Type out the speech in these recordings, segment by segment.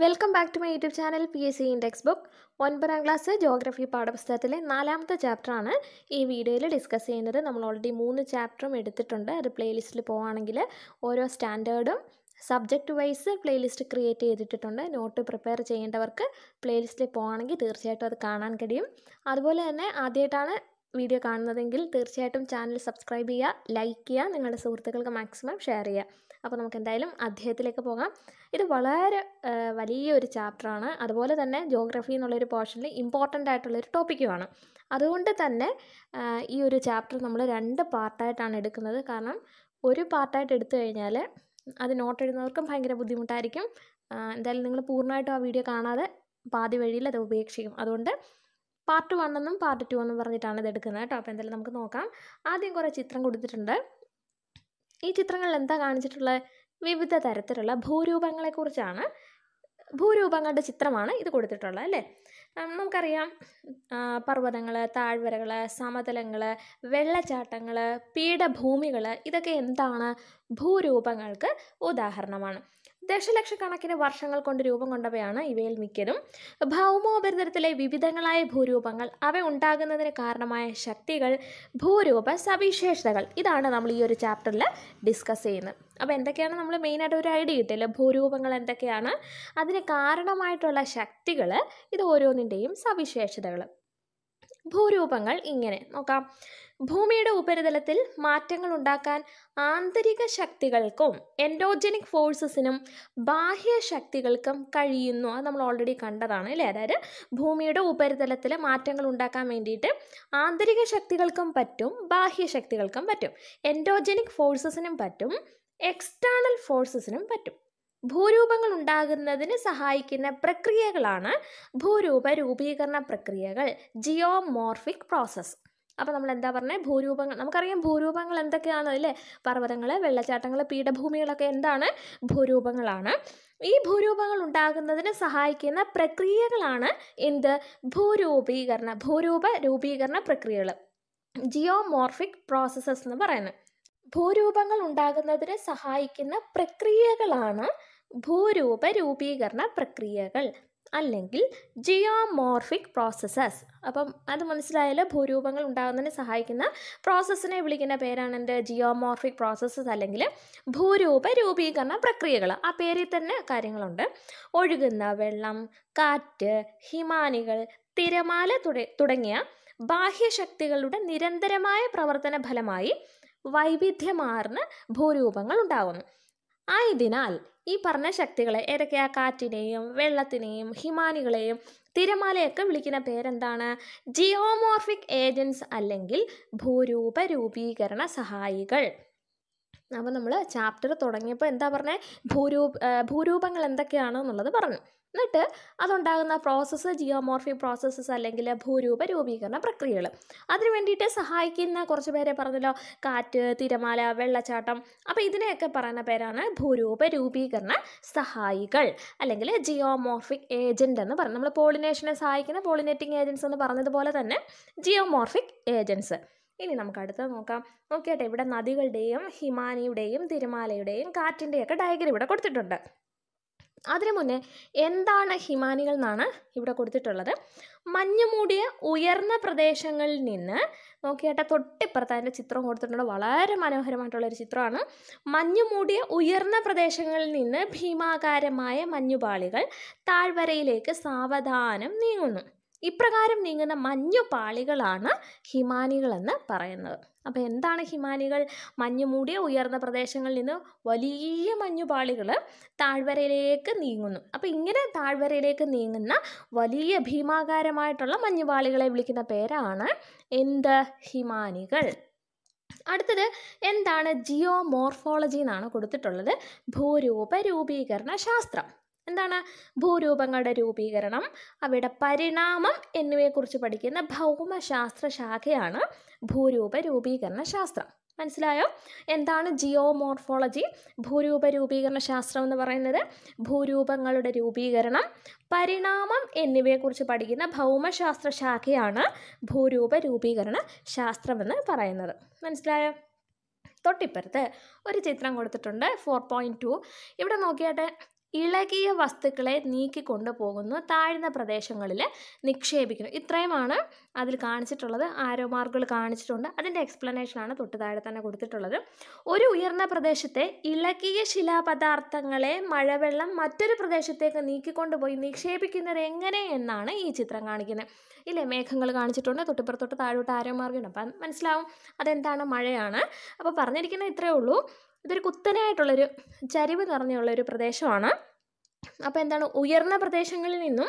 welcome back to my YouTube channel P S C index book ഒൻപതാം class geography പാഠപുസ്തകത്തിലെ നാലാമത്തെ ചാപ്റ്ററാണ് ഈ വീഡിയോയിൽ ഡിസ്കസ് ചെയ്യുന്നത് നമ്മൾ ഓൾറെഡി മൂന്ന് ചാപ്റ്ററും എടുത്തിട്ടുണ്ട് അത് പ്ലേലിസ്റ്റിൽ പോവുകയാണെങ്കിൽ ഓരോ സ്റ്റാൻഡേർഡും സബ്ജക്റ്റ് വൈസ് പ്ലേലിസ്റ്റ് ക്രിയേറ്റ് ചെയ്തിട്ടുണ്ട് നോട്ട് പ്രിപ്പയർ ചെയ്യേണ്ടവർക്ക് പ്ലേലിസ്റ്റിൽ പോകുകയാണെങ്കിൽ തീർച്ചയായിട്ടും അത് കാണാൻ കഴിയും അതുപോലെ തന്നെ ആദ്യമായിട്ടാണ് വീഡിയോ കാണുന്നതെങ്കിൽ തീർച്ചയായിട്ടും ചാനൽ സബ്സ്ക്രൈബ് ചെയ്യുക ലൈക്ക് ചെയ്യുക നിങ്ങളുടെ സുഹൃത്തുക്കൾക്ക് മാക്സിമം ഷെയർ ചെയ്യുക അപ്പോൾ നമുക്ക് എന്തായാലും അധ്യായത്തിലേക്ക് പോകാം ഇത് വളരെ വലിയൊരു ചാപ്റ്ററാണ് അതുപോലെ തന്നെ ജോഗ്രഫി എന്നുള്ളൊരു പോർഷനിൽ ഇമ്പോർട്ടൻ്റ് ആയിട്ടുള്ളൊരു ടോപ്പിക്കുമാണ് അതുകൊണ്ട് തന്നെ ഈ ഒരു ചാപ്റ്റർ നമ്മൾ രണ്ട് പാർട്ടായിട്ടാണ് എടുക്കുന്നത് കാരണം ഒരു പാർട്ടായിട്ട് എടുത്തു കഴിഞ്ഞാൽ അത് നോട്ട് എഴുതുന്നവർക്കും ഭയങ്കര ബുദ്ധിമുട്ടായിരിക്കും എന്തായാലും നിങ്ങൾ പൂർണ്ണമായിട്ടും ആ വീഡിയോ കാണാതെ പാതി വഴിയിൽ അത് ഉപേക്ഷിക്കും അതുകൊണ്ട് പാർട്ട് വൺ എന്നും പാർട്ട് ടു എന്നും പറഞ്ഞിട്ടാണ് ഇത് എടുക്കുന്നത് കേട്ടോ അപ്പോൾ എന്തായാലും നമുക്ക് നോക്കാം ആദ്യം കുറേ ചിത്രം കൊടുത്തിട്ടുണ്ട് ഈ ചിത്രങ്ങളിൽ എന്താ കാണിച്ചിട്ടുള്ളത് വിവിധ തരത്തിലുള്ള ഭൂരൂപങ്ങളെക്കുറിച്ചാണ് ഭൂരൂപങ്ങളുടെ ചിത്രമാണ് ഇത് കൊടുത്തിട്ടുള്ളത് അല്ലേ നമുക്കറിയാം പർവ്വതങ്ങൾ താഴ്വരകൾ സമതലങ്ങൾ വെള്ളച്ചാട്ടങ്ങൾ പീഠഭൂമികൾ ഇതൊക്കെ എന്താണ് ഭൂരൂപങ്ങൾക്ക് ഉദാഹരണമാണ് ദശലക്ഷക്കണക്കിന് വർഷങ്ങൾ കൊണ്ട് രൂപം കൊണ്ടവയാണ് ഇവയിൽ മിക്കതും ഭൗമോപരിതലത്തിലെ വിവിധങ്ങളായ ഭൂരൂപങ്ങൾ അവ ഉണ്ടാകുന്നതിന് കാരണമായ ശക്തികൾ ഭൂരൂപ സവിശേഷതകൾ ഇതാണ് നമ്മൾ ഈ ഒരു ചാപ്റ്ററിൽ ഡിസ്കസ് ചെയ്യുന്നത് അപ്പോൾ എന്തൊക്കെയാണ് നമ്മൾ മെയിനായിട്ട് ഒരു ഐഡിയ കിട്ടില്ല ഭൂരൂപങ്ങൾ എന്തൊക്കെയാണ് അതിന് കാരണമായിട്ടുള്ള ശക്തികൾ ഇത് ഓരോന്നിൻ്റെയും സവിശേഷതകൾ ഭൂരൂപങ്ങൾ ഇങ്ങനെ നോക്കാം ഭൂമിയുടെ ഉപരിതലത്തിൽ മാറ്റങ്ങൾ ഉണ്ടാക്കാൻ ആന്തരിക ശക്തികൾക്കും എൻഡോജനിക് ഫോഴ്സസിനും ബാഹ്യ ശക്തികൾക്കും കഴിയുന്നു അത് നമ്മൾ ഓൾറെഡി കണ്ടതാണ് അല്ലേ അതായത് ഭൂമിയുടെ ഉപരിതലത്തിൽ മാറ്റങ്ങൾ ഉണ്ടാക്കാൻ വേണ്ടിയിട്ട് ആന്തരിക ശക്തികൾക്കും പറ്റും ബാഹ്യ ശക്തികൾക്കും പറ്റും എൻഡോജനിക് ഫോഴ്സസിനും പറ്റും എക്സ്റ്റേണൽ ഫോഴ്സസിനും പറ്റും ഭൂരൂപങ്ങൾ ഉണ്ടാകുന്നതിന് സഹായിക്കുന്ന പ്രക്രിയകളാണ് ഭൂരൂപ രൂപീകരണ പ്രക്രിയകൾ ജിയോമോർഫിക് പ്രോസസ്സ് അപ്പോൾ നമ്മൾ എന്താ പറഞ്ഞത് ഭൂരൂപങ്ങൾ നമുക്കറിയാം ഭൂരൂപങ്ങൾ എന്തൊക്കെയാണ് അല്ലേ പർവ്വതങ്ങൾ വെള്ളച്ചാട്ടങ്ങൾ പീഠഭൂമികളൊക്കെ എന്താണ് ഭൂരൂപങ്ങളാണ് ഈ ഭൂരൂപങ്ങൾ ഉണ്ടാകുന്നതിന് സഹായിക്കുന്ന പ്രക്രിയകളാണ് എന്ത് ഭൂരൂപീകരണ ഭൂരൂപ രൂപീകരണ പ്രക്രിയകൾ ജിയോമോർഫിക് പ്രോസസ്സസ് എന്ന് പറയുന്നത് ഭൂരൂപങ്ങൾ ഉണ്ടാകുന്നതിന് സഹായിക്കുന്ന പ്രക്രിയകളാണ് ഭൂരൂപ രൂപീകരണ പ്രക്രിയകൾ അല്ലെങ്കിൽ ജിയോമോർഫിക് പ്രോസസ്സസ് അപ്പം അത് മനസ്സിലായാൽ ഭൂരൂപങ്ങൾ ഉണ്ടാകുന്നതിന് സഹായിക്കുന്ന പ്രോസസ്സിനെ വിളിക്കുന്ന പേരാണ് എൻ്റെ ജിയോമോർഫിക് പ്രോസസ്സസ് അല്ലെങ്കിൽ ഭൂരൂപ രൂപീകരണ പ്രക്രിയകൾ ആ പേരിൽ തന്നെ കാര്യങ്ങളുണ്ട് ഒഴുകുന്ന വെള്ളം കാറ്റ് ഹിമാനികൾ തിരമാല തുടങ്ങിയ ബാഹ്യശക്തികളുടെ നിരന്തരമായ പ്രവർത്തന ഫലമായി വൈവിധ്യമാർന്ന് ഭൂരൂപങ്ങൾ ഉണ്ടാകുന്നു ആയതിനാൽ ഈ പറഞ്ഞ ശക്തികളെ ഏതൊക്കെയാ കാറ്റിനെയും വെള്ളത്തിനെയും ഹിമാനികളെയും തിരമാലയൊക്കെ വിളിക്കുന്ന പേരെന്താണ് ജിയോമോർഫിക് ഏജൻസ് അല്ലെങ്കിൽ ഭൂരൂപ രൂപീകരണ സഹായികൾ അപ്പോൾ നമ്മൾ ചാപ്റ്റർ തുടങ്ങിയപ്പോൾ എന്താ പറഞ്ഞത് ഭൂരൂപ ഭൂരൂപങ്ങൾ എന്നുള്ളത് പറഞ്ഞു എന്നിട്ട് അതുണ്ടാകുന്ന പ്രോസസ്സ് ജിയോമോർഫി പ്രോസസ്സസ് അല്ലെങ്കിൽ ഭൂരൂപ രൂപീകരണ പ്രക്രിയകൾ അതിനു വേണ്ടിയിട്ട് സഹായിക്കുന്ന കുറച്ച് പേരെ പറഞ്ഞല്ലോ കാറ്റ് തിരമാല വെള്ളച്ചാട്ടം അപ്പോൾ ഇതിനെയൊക്കെ പറയുന്ന പേരാണ് ഭൂരൂപ രൂപീകരണ സഹായികൾ അല്ലെങ്കിൽ ജിയോമോർഫിക് ഏജൻ്റ് എന്ന് പറഞ്ഞു നമ്മൾ പോളിനേഷനെ സഹായിക്കുന്ന പോളിനേറ്റിംഗ് ഏജൻസ് എന്ന് പറഞ്ഞതുപോലെ തന്നെ ജിയോമോർഫിക് ഏജൻസ് ഇനി നമുക്ക് അടുത്തത് നോക്കാം നോക്കിയാട്ടെ ഇവിടെ നദികളുടെയും ഹിമാനിയുടെയും തിരമാലയുടെയും കാറ്റിൻ്റെയൊക്കെ ഡയഗ്രം ഇവിടെ കൊടുത്തിട്ടുണ്ട് അതിനു മുന്നേ എന്താണ് ഹിമാനികൾ എന്നാണ് ഇവിടെ കൊടുത്തിട്ടുള്ളത് മഞ്ഞുമൂടിയ ഉയർന്ന പ്രദേശങ്ങളിൽ നിന്ന് നോക്കിയാട്ടെ തൊട്ടിപ്പുറത്ത് അതിൻ്റെ ചിത്രം കൊടുത്തിട്ടുണ്ട് വളരെ മനോഹരമായിട്ടുള്ളൊരു ചിത്രമാണ് മഞ്ഞുമൂടിയ ഉയർന്ന പ്രദേശങ്ങളിൽ നിന്ന് ഭീമാകാരമായ മഞ്ഞുപാളികൾ താഴ്വരയിലേക്ക് സാവധാനം നീങ്ങുന്നു ഇപ്രകാരം നീങ്ങുന്ന മഞ്ഞുപാളികളാണ് ഹിമാനികളെന്ന് പറയുന്നത് അപ്പോൾ എന്താണ് ഹിമാനികൾ മഞ്ഞു മൂടിയ ഉയർന്ന പ്രദേശങ്ങളിൽ നിന്ന് വലിയ മഞ്ഞുപാളികൾ താഴ്വരയിലേക്ക് നീങ്ങുന്നു അപ്പോൾ ഇങ്ങനെ താഴ്വരയിലേക്ക് നീങ്ങുന്ന വലിയ ഭീമാകാരമായിട്ടുള്ള മഞ്ഞുപാളികളെ വിളിക്കുന്ന പേരാണ് എന്ത് ഹിമാനികൾ അടുത്തത് എന്താണ് ജിയോമോർഫോളജി എന്നാണ് കൊടുത്തിട്ടുള്ളത് ഭൂരൂപ രൂപീകരണ ശാസ്ത്രം എന്താണ് ഭൂരൂപങ്ങളുടെ രൂപീകരണം അവയുടെ പരിണാമം എന്നിവയെക്കുറിച്ച് പഠിക്കുന്ന ഭൗമശാസ്ത്ര ശാഖയാണ് ഭൂരൂപ രൂപീകരണ ശാസ്ത്രം മനസ്സിലായോ എന്താണ് ജിയോമോർഫോളജി ഭൂരൂപ രൂപീകരണ ശാസ്ത്രം എന്ന് പറയുന്നത് ഭൂരൂപങ്ങളുടെ രൂപീകരണം പരിണാമം എന്നിവയെക്കുറിച്ച് പഠിക്കുന്ന ഭൗമശാസ്ത്ര ശാഖയാണ് ഭൂരൂപ രൂപീകരണ ശാസ്ത്രമെന്ന് പറയുന്നത് മനസ്സിലായോ തൊട്ടിപ്പുറത്ത് ഒരു ചിത്രം കൊടുത്തിട്ടുണ്ട് ഫോർ പോയിൻറ്റ് ടു ഇവിടെ നോക്കിയാട്ടെ ഇളകിയ വസ്തുക്കളെ നീക്കി കൊണ്ടുപോകുന്നു താഴ്ന്ന പ്രദേശങ്ങളിൽ നിക്ഷേപിക്കുന്നു ഇത്രയുമാണ് അതിൽ കാണിച്ചിട്ടുള്ളത് ആരോ മാർക്കുകൾ കാണിച്ചിട്ടുണ്ട് അതിൻ്റെ എക്സ്പ്ലനേഷനാണ് തൊട്ട് താഴെ തന്നെ കൊടുത്തിട്ടുള്ളത് ഒരു ഉയർന്ന പ്രദേശത്തെ ഇളകിയ ശിലാപദാർത്ഥങ്ങളെ മഴവെള്ളം മറ്റൊരു പ്രദേശത്തേക്ക് നീക്കിക്കൊണ്ടുപോയി നിക്ഷേപിക്കുന്നത് എങ്ങനെ എന്നാണ് ഈ ചിത്രം കാണിക്കുന്നത് ഇല്ലേ മേഘങ്ങൾ കാണിച്ചിട്ടുണ്ട് തൊട്ടിപ്പുറത്തൊട്ട് താഴോട്ട് ആരോ മാർഗം അപ്പം മനസ്സിലാവും അതെന്താണ് മഴയാണ് അപ്പോൾ പറഞ്ഞിരിക്കുന്നത് ഇത്രയേ ഉള്ളൂ ഇതൊരു കുത്തനായിട്ടുള്ളൊരു ചരിവ് നിറഞ്ഞുള്ളൊരു പ്രദേശമാണ് അപ്പോൾ എന്താണ് ഉയർന്ന പ്രദേശങ്ങളിൽ നിന്നും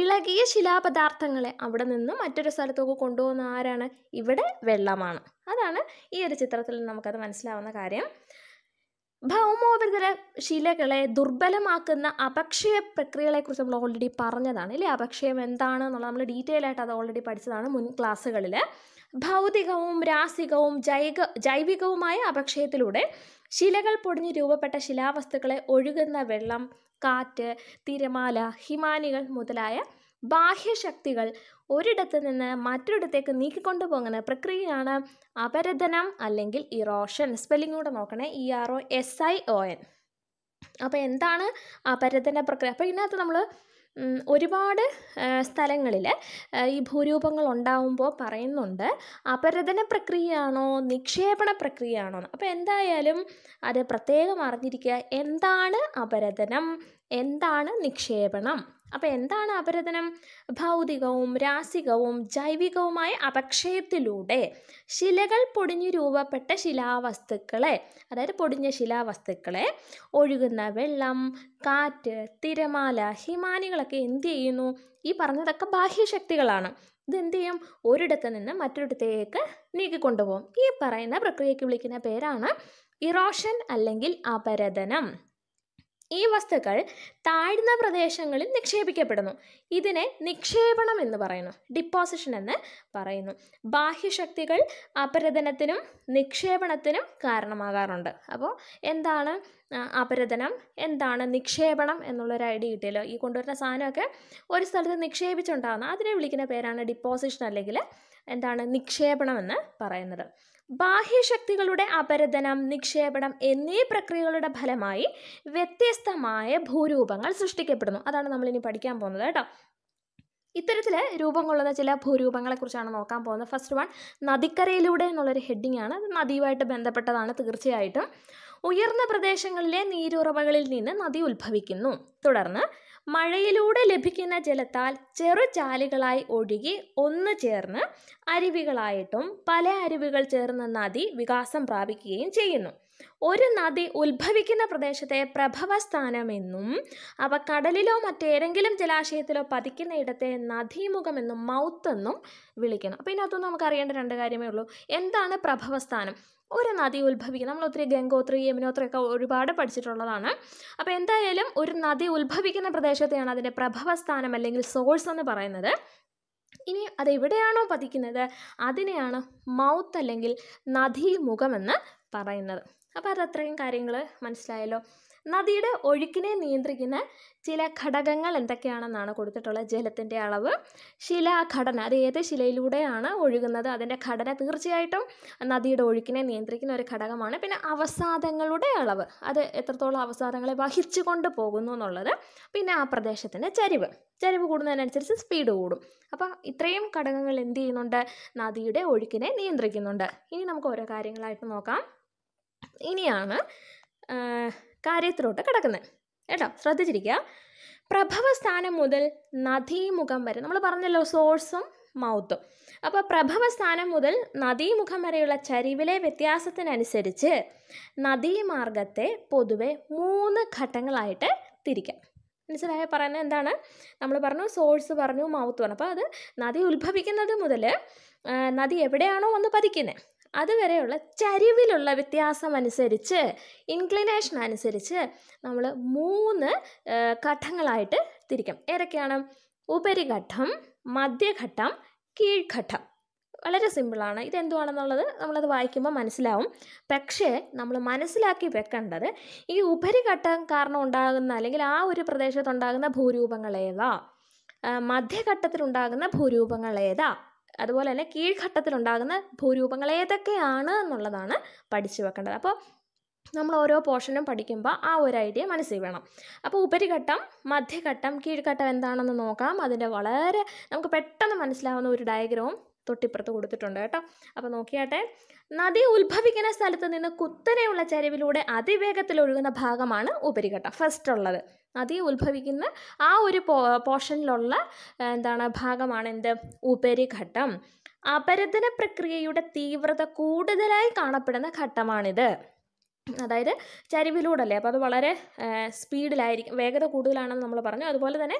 ഇളകിയ ശിലാപദാർത്ഥങ്ങളെ അവിടെ നിന്നും മറ്റൊരു സ്ഥലത്തേക്ക് കൊണ്ടുപോകുന്ന ആരാണ് ഇവിടെ വെള്ളമാണ് അതാണ് ഈ ഒരു ചിത്രത്തിൽ നമുക്കത് മനസ്സിലാവുന്ന കാര്യം ഭൗമോപരിതല ശിലകളെ ദുർബലമാക്കുന്ന അപക്ഷയ പ്രക്രിയകളെക്കുറിച്ച് നമ്മൾ ഓൾറെഡി പറഞ്ഞതാണ് ഇല്ലേ അപക്ഷയം എന്താണെന്നുള്ള നമ്മൾ ഡീറ്റെയിൽ ആയിട്ട് അത് ഓൾറെഡി പഠിച്ചതാണ് മുൻ ക്ലാസ്സുകളിൽ ഭൗതികവും രാസികവും ജൈവ ജൈവികവുമായ അപക്ഷയത്തിലൂടെ ശിലകൾ പൊടിഞ്ഞ് രൂപപ്പെട്ട ശിലാവസ്തുക്കളെ ഒഴുകുന്ന വെള്ളം കാറ്റ് തിരമാല ഹിമാനികൾ മുതലായ ബാഹ്യശക്തികൾ ഒരിടത്ത് നിന്ന് മറ്റൊരിടത്തേക്ക് നീക്കിക്കൊണ്ടുപോകുന്ന പ്രക്രിയയാണ് അപരദനം അല്ലെങ്കിൽ ഇറോഷൻ സ്പെല്ലിംഗ് കൂടെ നോക്കണേ E R O S I O N അപ്പോൾ എന്താണ് അപരദന പ്രക്രിയ അപ്പോൾ ഇതിനകത്ത് നമ്മൾ ഒരുപാട് സ്ഥലങ്ങളിൽ ഈ ഭൂരൂപങ്ങൾ ഉണ്ടാവുമ്പോൾ പറയുന്നുണ്ട് അപരദന പ്രക്രിയയാണോ നിക്ഷേപണ പ്രക്രിയയാണോ അപ്പോൾ എന്തായാലും അത് പ്രത്യേകം അറിഞ്ഞിരിക്കുക എന്താണ് അപരദനം എന്താണ് നിക്ഷേപണം അപ്പോൾ എന്താണ് അപരതനം ഭൗതികവും രാസികവും ജൈവികവുമായ അപക്ഷയത്തിലൂടെ ശിലകൾ പൊടിഞ്ഞു രൂപപ്പെട്ട ശിലാവസ്തുക്കളെ അതായത് പൊടിഞ്ഞ ശിലാവസ്തുക്കളെ ഒഴുകുന്ന വെള്ളം കാറ്റ് തിരമാല ഹിമാനികളൊക്കെ എന്ത് ചെയ്യുന്നു ഈ പറഞ്ഞതൊക്കെ ബാഹ്യശക്തികളാണ് ഇതെന്ത് ചെയ്യും ഒരിടത്ത് നിന്ന് മറ്റൊരിടത്തേക്ക് നീക്കിക്കൊണ്ടുപോകും ഈ പറയുന്ന പ്രക്രിയയ്ക്ക് വിളിക്കുന്ന പേരാണ് ഇറോഷൻ അല്ലെങ്കിൽ അപരദനം ഈ വസ്തുക്കൾ താഴ്ന്ന പ്രദേശങ്ങളിൽ നിക്ഷേപിക്കപ്പെടുന്നു ഇതിനെ നിക്ഷേപണം എന്ന് പറയുന്നു ഡിപ്പോസിഷൻ എന്ന് പറയുന്നു ബാഹ്യശക്തികൾ അപരതനത്തിനും നിക്ഷേപണത്തിനും കാരണമാകാറുണ്ട് അപ്പോൾ എന്താണ് അപരതനം എന്താണ് നിക്ഷേപണം എന്നുള്ളൊരു ഐഡിയ കിട്ടിയല്ലോ ഈ കൊണ്ടുവരുന്ന സാധനമൊക്കെ ഒരു സ്ഥലത്ത് നിക്ഷേപിച്ചുണ്ടാകുന്ന അതിനെ വിളിക്കുന്ന പേരാണ് ഡിപ്പോസിഷൻ അല്ലെങ്കിൽ എന്താണ് നിക്ഷേപണം എന്ന് പറയുന്നത് ബാഹ്യശക്തികളുടെ അപരദനം നിക്ഷേപണം എന്നീ പ്രക്രിയകളുടെ ഫലമായി വ്യത്യസ്തമായ ഭൂരൂപങ്ങൾ സൃഷ്ടിക്കപ്പെടുന്നു അതാണ് നമ്മളിനി പഠിക്കാൻ പോകുന്നത് കേട്ടോ ഇത്തരത്തിൽ രൂപം കൊള്ളുന്ന ചില ഭൂരൂപങ്ങളെക്കുറിച്ചാണ് നോക്കാൻ പോകുന്നത് ഫസ്റ്റ് വൺ നദിക്കരയിലൂടെ എന്നുള്ളൊരു ഹെഡിങ് ആണ് അത് നദിയുമായിട്ട് ബന്ധപ്പെട്ടതാണ് തീർച്ചയായിട്ടും ഉയർന്ന പ്രദേശങ്ങളിലെ നീരുറവകളിൽ നിന്ന് നദി ഉത്ഭവിക്കുന്നു തുടർന്ന് മഴയിലൂടെ ലഭിക്കുന്ന ജലത്താൽ ചെറുചാലുകളായി ഒഴുകി ഒന്ന് ചേർന്ന് അരുവികളായിട്ടും പല അരുവികൾ ചേർന്ന നദി വികാസം പ്രാപിക്കുകയും ചെയ്യുന്നു ഒരു നദി ഉത്ഭവിക്കുന്ന പ്രദേശത്തെ പ്രഭവസ്ഥാനമെന്നും അവ കടലിലോ മറ്റേതെങ്കിലും ജലാശയത്തിലോ പതിക്കുന്ന ഇടത്തെ നദീമുഖമെന്നും മൗത്ത് എന്നും വിളിക്കണം അപ്പോൾ ഇതിനകത്തൊന്നും നമുക്ക് അറിയേണ്ട രണ്ട് കാര്യമേ ഉള്ളൂ എന്താണ് പ്രഭവസ്ഥാനം ഒരു നദി ഉത്ഭവിക്കുക നമ്മൾ ഒത്തിരി ഗംഗോത്രി യമുനോത്രി ഒക്കെ ഒരുപാട് പഠിച്ചിട്ടുള്ളതാണ് അപ്പോൾ എന്തായാലും ഒരു നദി ഉത്ഭവിക്കുന്ന പ്രദേശത്തെയാണ് അതിൻ്റെ പ്രഭവസ്ഥാനം അല്ലെങ്കിൽ സോഴ്സ് എന്ന് പറയുന്നത് ഇനി അത് എവിടെയാണോ പതിക്കുന്നത് അതിനെയാണ് മൗത്ത് അല്ലെങ്കിൽ നദീമുഖമെന്ന് പറയുന്നത് അപ്പോൾ അത് അത്രയും കാര്യങ്ങൾ മനസ്സിലായല്ലോ നദിയുടെ ഒഴുക്കിനെ നിയന്ത്രിക്കുന്ന ചില ഘടകങ്ങൾ എന്തൊക്കെയാണെന്നാണ് കൊടുത്തിട്ടുള്ളത് ജലത്തിൻ്റെ അളവ് ശിലാഘടന അത് ഏത് ശിലയിലൂടെയാണ് ഒഴുകുന്നത് അതിൻ്റെ ഘടന തീർച്ചയായിട്ടും നദിയുടെ ഒഴുക്കിനെ നിയന്ത്രിക്കുന്ന ഒരു ഘടകമാണ് പിന്നെ അവസാദങ്ങളുടെ അളവ് അത് എത്രത്തോളം അവസാദങ്ങളെ വഹിച്ചു കൊണ്ട് പോകുന്നു എന്നുള്ളത് പിന്നെ ആ പ്രദേശത്തിൻ്റെ ചരിവ് ചരിവ് കൂടുന്നതിനനുസരിച്ച് സ്പീഡ് കൂടും അപ്പോൾ ഇത്രയും ഘടകങ്ങൾ എന്ത് ചെയ്യുന്നുണ്ട് നദിയുടെ ഒഴുക്കിനെ നിയന്ത്രിക്കുന്നുണ്ട് ഇനി നമുക്ക് ഓരോ കാര്യങ്ങളായിട്ട് നോക്കാം ഇനിയാണ് കാര്യത്തിലോട്ട് കിടക്കുന്നത് കേട്ടോ ശ്രദ്ധിച്ചിരിക്കുക പ്രഭവസ്ഥാനം മുതൽ നദീമുഖം വരെ നമ്മൾ പറഞ്ഞല്ലോ സോഴ്സും മൗത്തും അപ്പോൾ പ്രഭവസ്ഥാനം മുതൽ നദീമുഖം വരെയുള്ള ചരിവിലെ വ്യത്യാസത്തിനനുസരിച്ച് നദീമാർഗത്തെ പൊതുവെ മൂന്ന് ഘട്ടങ്ങളായിട്ട് തിരിക്കാം മനസ്സിലായ പറയുന്നത് എന്താണ് നമ്മൾ പറഞ്ഞു സോഴ്സ് പറഞ്ഞു മൗത്ത് പറഞ്ഞു അപ്പോൾ അത് നദി ഉത്ഭവിക്കുന്നത് മുതൽ നദി എവിടെയാണോ ഒന്ന് പതിക്കുന്നത് അതുവരെയുള്ള ചരിവിലുള്ള വ്യത്യാസം അനുസരിച്ച് ഇൻക്ലിനേഷൻ അനുസരിച്ച് നമ്മൾ മൂന്ന് ഘട്ടങ്ങളായിട്ട് തിരിക്കും ഏതൊക്കെയാണ് ഉപരിഘട്ടം മധ്യഘട്ടം കീഴ്ഘട്ടം വളരെ സിമ്പിളാണ് ഇതെന്തുവാണെന്നുള്ളത് നമ്മളത് വായിക്കുമ്പോൾ മനസ്സിലാവും പക്ഷേ നമ്മൾ മനസ്സിലാക്കി വെക്കേണ്ടത് ഈ ഉപരിഘട്ടം കാരണം ഉണ്ടാകുന്ന അല്ലെങ്കിൽ ആ ഒരു പ്രദേശത്തുണ്ടാകുന്ന ഭൂരൂപങ്ങൾ ഏതാ മധ്യഘട്ടത്തിലുണ്ടാകുന്ന ഭൂരൂപങ്ങൾ ഏതാ അതുപോലെ തന്നെ കീഴ്ഘട്ടത്തിലുണ്ടാകുന്ന ഭൂരൂപങ്ങൾ ഏതൊക്കെയാണ് എന്നുള്ളതാണ് പഠിച്ചു വെക്കേണ്ടത് അപ്പോൾ നമ്മൾ ഓരോ പോർഷനും പഠിക്കുമ്പോൾ ആ ഒരു ഐഡിയ മനസ്സിൽ വേണം അപ്പോൾ ഉപരിഘട്ടം മധ്യഘട്ടം കീഴ്ഘട്ടം എന്താണെന്ന് നോക്കാം അതിൻ്റെ വളരെ നമുക്ക് പെട്ടെന്ന് മനസ്സിലാവുന്ന ഒരു ഡയഗ്രാം തൊട്ടിപ്പുറത്ത് കൊടുത്തിട്ടുണ്ട് കേട്ടോ അപ്പോൾ നോക്കിയാട്ടെ നദി ഉത്ഭവിക്കുന്ന സ്ഥലത്ത് നിന്ന് കുത്തനെയുള്ള ചരിവിലൂടെ അതിവേഗത്തിൽ ഒഴുകുന്ന ഭാഗമാണ് ഉപരിഘട്ടം ഫസ്റ്റ് ഉള്ളത് നദി ഉത്ഭവിക്കുന്ന ആ ഒരു പോർഷനിലുള്ള എന്താണ് ഭാഗമാണ് എന്ത് ഉപരിഘട്ടം അപരദന പ്രക്രിയയുടെ തീവ്രത കൂടുതലായി കാണപ്പെടുന്ന ഘട്ടമാണിത് അതായത് അല്ലേ അപ്പോൾ അത് വളരെ സ്പീഡിലായിരിക്കും വേഗത കൂടുതലാണെന്ന് നമ്മൾ പറഞ്ഞു അതുപോലെ തന്നെ